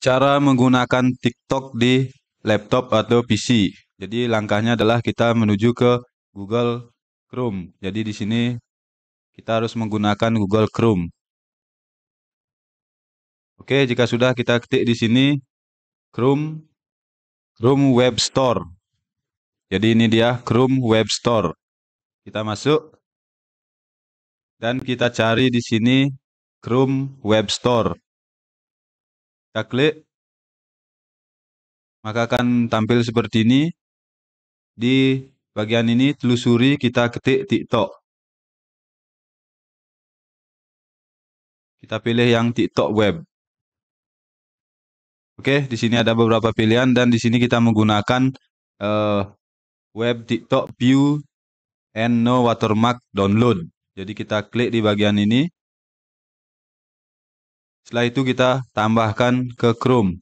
Cara menggunakan TikTok di laptop atau PC. Jadi langkahnya adalah kita menuju ke Google Chrome. Jadi di sini kita harus menggunakan Google Chrome. Oke, jika sudah kita ketik di sini Chrome Chrome Web Store. Jadi ini dia Chrome Web Store. Kita masuk dan kita cari di sini Chrome Web Store kita Klik, maka akan tampil seperti ini. Di bagian ini telusuri kita ketik TikTok. Kita pilih yang TikTok web. Oke, di sini ada beberapa pilihan dan di sini kita menggunakan uh, web TikTok view and no watermark download. Jadi kita klik di bagian ini. Setelah itu kita tambahkan ke Chrome.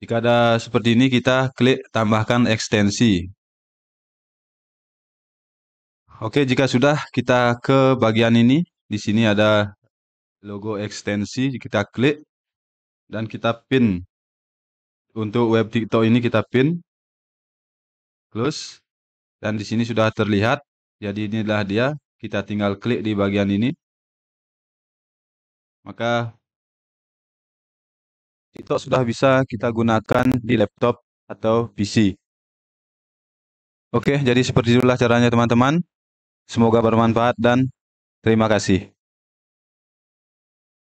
Jika ada seperti ini, kita klik tambahkan ekstensi. Oke, jika sudah, kita ke bagian ini. Di sini ada logo ekstensi, kita klik dan kita pin. Untuk web TikTok ini kita pin. Close. Dan di sini sudah terlihat. Jadi inilah dia. Kita tinggal klik di bagian ini maka itu sudah bisa kita gunakan di laptop atau PC. Oke, jadi seperti itulah caranya teman-teman. Semoga bermanfaat dan terima kasih.